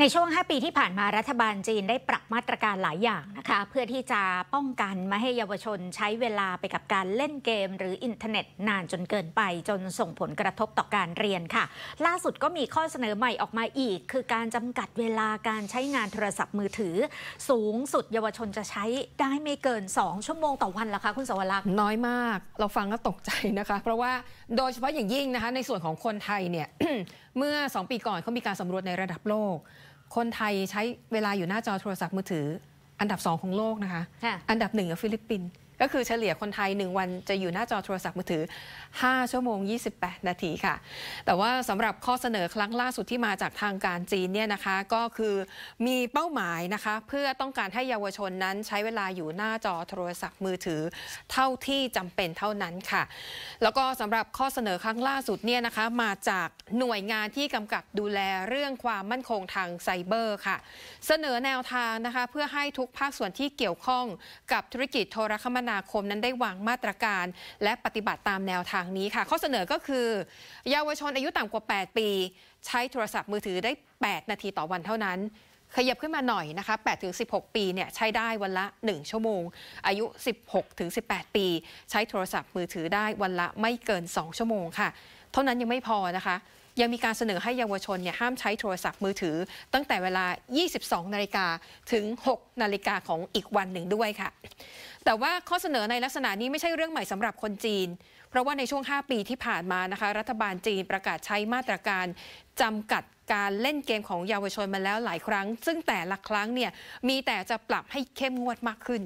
ในช่วง 5 ปีที่ผ่านมารัฐบาลจีนได้ปรับมาตรการหลายอย่างนะคะ เพื่อที่จะป้องกันไม่ให้เยาวชนใช้เวลาไปกับการเล่นเกม หรืออินเทอร์เน็ตนานจนเกินไป จนส่งผลกระทบต่อการเรียนค่ะ ล่าสุดก็มีข้อเสนอใหม่ออกมาอีก คือการจำกัดเวลาการใช้งานโทรศัพท์มือถือ สูงสุดเยาวชนจะใช้ได้ไม่เกิน 2 ชั่วโมงต่อวันละคะคุณสวรักษ์น้อยมาก เราฟังก็ตกใจนะคะ เพราะว่าโดยเฉพาะอย่างยิ่งนะคะในส่วนของคนไทยเนี่ยเมื่อ 2 ปีก่อนเขามีการสำรวจในระดับโลกคนไทยใช้เวลาอยู่หน้าจอโทรศัพท์มือถืออันดับสองของโลกนะคะ อันดับหนึ่งฟิลิปปินส์ก็คือเฉลี่ยคนไทย1วันจะอยู่หน้าจอโทรศัพท์มือถือ 5 ชั่วโมง 28 นาทีค่ะ แต่ว่าสำหรับข้อเสนอครั้งล่าสุดที่มาจากทางการจีนเนี่ยนะคะก็คือมีเป้าหมายนะคะเพื่อต้องการให้เยาวชนนั้นใช้เวลาอยู่หน้าจอโทรศัพท์มือถือ เท่าที่จำเป็นเท่านั้นค่ะ แล้วก็สำหรับข้อเสนอครั้งล่าสุดเนี่ยนะคะมาจากหน่วยงานที่กำกับดูแลเรื่องความมั่นคงทางไซเบอร์ค่ะ เสนอแนวทางนะคะเพื่อให้ทุกภาคส่วนที่เกี่ยวข้องกับธุรกิจโทรคมนาาคมนั้นได้วางมาตรการและปฏิบัติตามแนวทางนี้ค่ะข้อเสนอก็คือเยาวชนอายุต่ำกว่า 8 ปี ใช้โทรศัพท์มือถือได้ 8 นาทีต่อวันเท่านั้น ขยับขึ้นมาหน่อยนะคะ8ถึง16 ปีเนี่ยใช้ได้วันละ 1 ชั่วโมง อายุ 16ถึง18 ปี ใช้โทรศัพท์มือถือได้วันละไม่เกิน 2 ชั่วโมงค่ะ เท่านั้นยังไม่พอนะคะยังมีการเสนอให้เยาวชนเนี่ยห้ามใช้โทรศัพท์มือถือ ตั้งแต่เวลา 22 นาฬิกาถึง 6 นาฬิกาของอีกวันหนึ่งด้วยค่ะ แต่ว่าข้อเสนอในลักษณะนี้ไม่ใช่เรื่องใหม่สำหรับคนจีน เพราะว่าในช่วง 5 ปีที่ผ่านมานะคะ รัฐบาลจีนประกาศใช้มาตรการจำกัดการเล่นเกมของเยาวชนมาแล้วหลายครั้ง ซึ่งแต่ละครั้งเนี่ยมีแต่จะปรับให้เข้มงวดมากขึ้น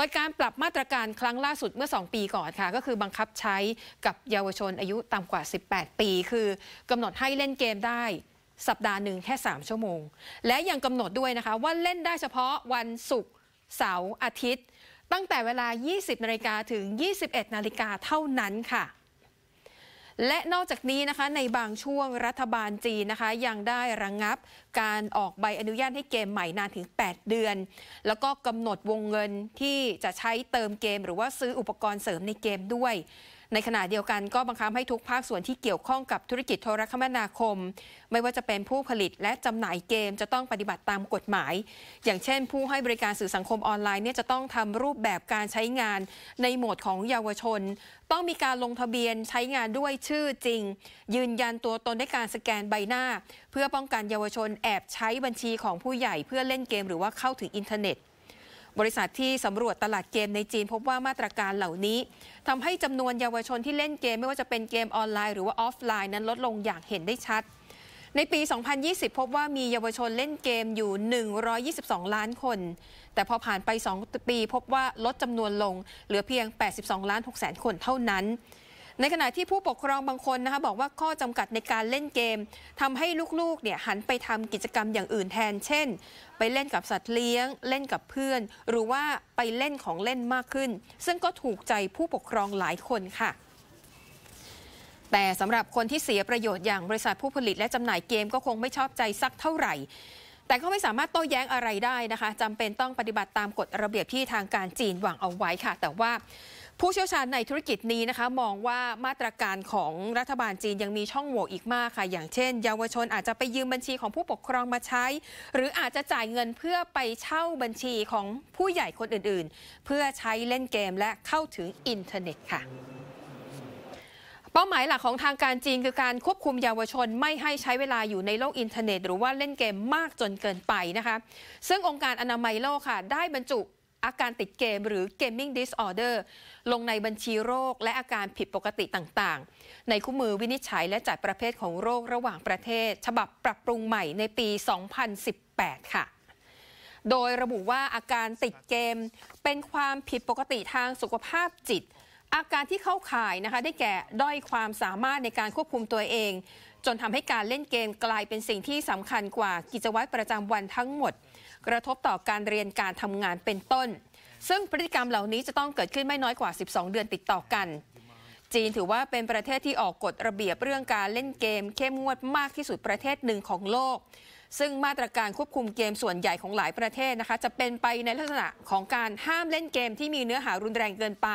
โดยการปรับมาตรการครั้งล่าสุดเมื่อ 2 ปีก่อนค่ะ ก็คือบังคับใช้กับเยาวชนอายุต่ำกว่า 18 ปี คือกำหนดให้เล่นเกมได้สัปดาห์หนึ่งแค่ 3 ชั่วโมง และยังกำหนดด้วยนะคะว่าเล่นได้เฉพาะวันศุกร์เสาร์อาทิตย์ ตั้งแต่เวลา 20 นาฬิกาถึง 21 นาฬิกาเท่านั้นค่ะและนอกจากนี้นะคะในบางช่วงรัฐบาลจีนนะคะยังได้ระงงับการออกใบอนุญาตให้เกมใหม่นานถึง 8 เดือน แล้วก็กำหนดวงเงินที่จะใช้เติมเกมหรือว่าซื้ออุปกรณ์เสริมในเกมด้วยในขณะเดียวกันก็บังคับให้ทุกภาคส่วนที่เกี่ยวข้องกับธุรกิจโทรคมนาคม ไม่ว่าจะเป็นผู้ผลิตและจำหน่ายเกมจะต้องปฏิบัติตามกฎหมาย อย่างเช่นผู้ให้บริการสื่อสังคมออนไลน์เนี่ยจะต้องทำรูปแบบการใช้งาน ในโหมดของเยาวชน ต้องมีการลงทะเบียนใช้งานด้วยชื่อจริง ยืนยันตัวตนด้วยการสแกนใบหน้า เพื่อป้องกันเยาวชนแอบใช้บัญชีของผู้ใหญ่เพื่อเล่นเกม หรือว่าเข้าถึงอินเทอร์เน็ตบริษัทที่สำรวจตลาดเกมในจีนพบว่ามาตรการเหล่านี้ทำให้จำนวนเยาวชนที่เล่นเกมไม่ว่าจะเป็นเกมออนไลน์หรือว่าออฟไลน์นั้นลดลงอย่างเห็นได้ชัด ในปี 2020 พบว่ามีเยาวชนเล่นเกมอยู่ 122 ล้านคน แต่พอผ่านไป 2 ปีพบว่าลดจำนวนลงเหลือเพียง 82 ล้าน6แสนคนเท่านั้นในขณะที่ผู้ปกครองบางคนนะคะบอกว่าข้อจำกัดในการเล่นเกม ทำให้ลูกๆเนี่ยหันไปทำกิจกรรมอย่างอื่นแทนเช่น ไปเล่นกับสัตว์เลี้ยง เล่นกับเพื่อน หรือว่าไปเล่นของเล่นมากขึ้น ซึ่งก็ถูกใจผู้ปกครองหลายคนค่ะ แต่สำหรับคนที่เสียประโยชน์อย่างบริษัทผู้ผลิตและจำหน่ายเกมก็คงไม่ชอบใจสักเท่าไหร่ แต่ก็ไม่สามารถโต้แย้งอะไรได้นะคะจำเป็นต้องปฏิบัติตามกฎระเบียบที่ทางการจีนวางเอาไว้ค่ะ แต่ว่าผู้เชี่ยวชาญในธุรกิจนี้นะคะมองว่ามาตรการของรัฐบาลจีนยังมีช่องโหว่อีกมากค่ะ อย่างเช่น เยาวชนอาจจะไปยืมบัญชีของผู้ปกครองมาใช้ หรืออาจจะจ่ายเงินเพื่อไปเช่าบัญชีของผู้ใหญ่คนอื่นๆ เพื่อใช้เล่นเกมและเข้าถึงอินเทอร์เน็ตค่ะเป้าหมายหลักของทางการจีนคือการควบคุมเยาวชนไม่ให้ใช้เวลาอยู่ในโลกอินเทอร์เน็ตหรือว่าเล่นเกมมากจนเกินไปนะคะซึ่งองค์การอนามัยโลกค่ะ ได้บรรจุอาการติดเกม หรือ Gaming Disorder ลงในบัญชีโรคและอาการผิดปกติต่าง ๆ ในคู่มือวินิจฉัยและจัดประเภทของโรคระหว่างประเทศ ฉบับปรับปรุงใหม่ในปี 2018 ค่ะ โดยระบุว่าอาการติดเกม เป็นความผิดปกติทางสุขภาพจิตอาการที่เข้าข่ายนะคะได้แก่ ด้อยความสามารถในการควบคุมตัวเอง จนทำให้การเล่นเกมกลายเป็นสิ่งที่สำคัญกว่ากิจวัตรประจำวันทั้งหมด กระทบต่อการเรียนการทำงานเป็นต้น ซึ่งพฤติกรรมเหล่านี้จะต้องเกิดขึ้นไม่น้อยกว่า 12 เดือนติดต่อกัน จีนถือว่าเป็นประเทศที่ออกกฎระเบียบเรื่องการเล่นเกม เข้มงวดมากที่สุดประเทศหนึ่งของโลกซึ่งมาตรการควบคุมเกมส่วนใหญ่ของหลายประเทศนะคะจะเป็นไปในลักษณะของการห้ามเล่นเกมที่มีเนื้อหารุนแรงเกินไป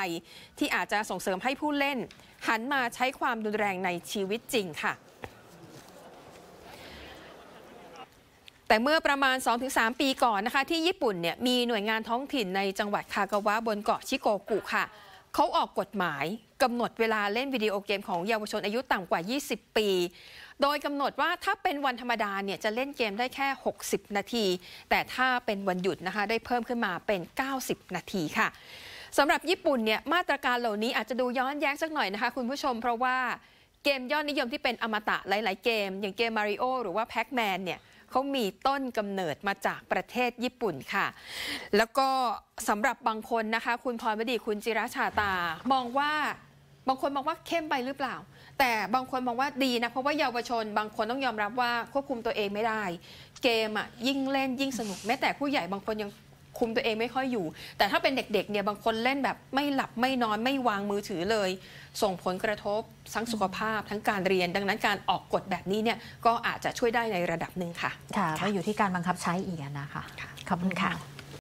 ที่อาจจะส่งเสริมให้ผู้เล่น หันมาใช้ความรุนแรงในชีวิตจริงค่ะ แต่เมื่อประมาณ 2-3 ปีก่อนนะคะที่ญี่ปุ่นเนี่ยมีหน่วยงานท้องถิ่นในจังหวัดคากาวะบนเกาะชิโกกุค่ะเขาออกกฎหมายกำหนดเวลาเล่นวิดีโอเกมของเยาวชนอายุต่ำกว่า 20 ปีโดยกำหนดว่าถ้าเป็นวันธรรมดาเนี่ยจะเล่นเกมได้แค่ 60 นาที แต่ถ้าเป็นวันหยุดนะคะได้เพิ่มขึ้นมาเป็น 90 นาทีค่ะสำหรับญี่ปุ่นเนี่ยมาตรการเหล่านี้อาจจะดูย้อนแย้งสักหน่อยนะคะคุณผู้ชม เพราะว่าเกมยอดนิยมที่เป็นอมตะหลาย ๆ เกม อย่างเกมมาริโอหรือว่าแพ็กแมนเนี่ยเขามีต้นกำเนิดมาจากประเทศญี่ปุ่นค่ะ แล้วก็สำหรับบางคนนะคะ คุณพรวดีคุณจิรชาตา มองว่าบางคนมองว่าเข้มไปหรือเปล่า แต่บางคนมองว่าดีนะเพราะว่าเยาวชน บางคนต้องยอมรับว่าควบคุมตัวเองไม่ได้ เกมอ่ะยิ่งเล่นยิ่งสนุก แม้แต่ผู้ใหญ่บางคนยังคุมตัวเองไม่ค่อยอยู่ แต่ถ้าเป็นเด็กๆเนี่ยบางคนเล่นแบบไม่หลับไม่นอนไม่วางมือถือเลย ส่งผลกระทบทั้งสุขภาพทั้งการเรียน ดังนั้นการออกกฎแบบนี้เนี่ยก็อาจจะช่วยได้ในระดับหนึ่งค่ะค่ะก็อยู่ที่การบังคับใช้อีกนะคะขอบคุณค่ะ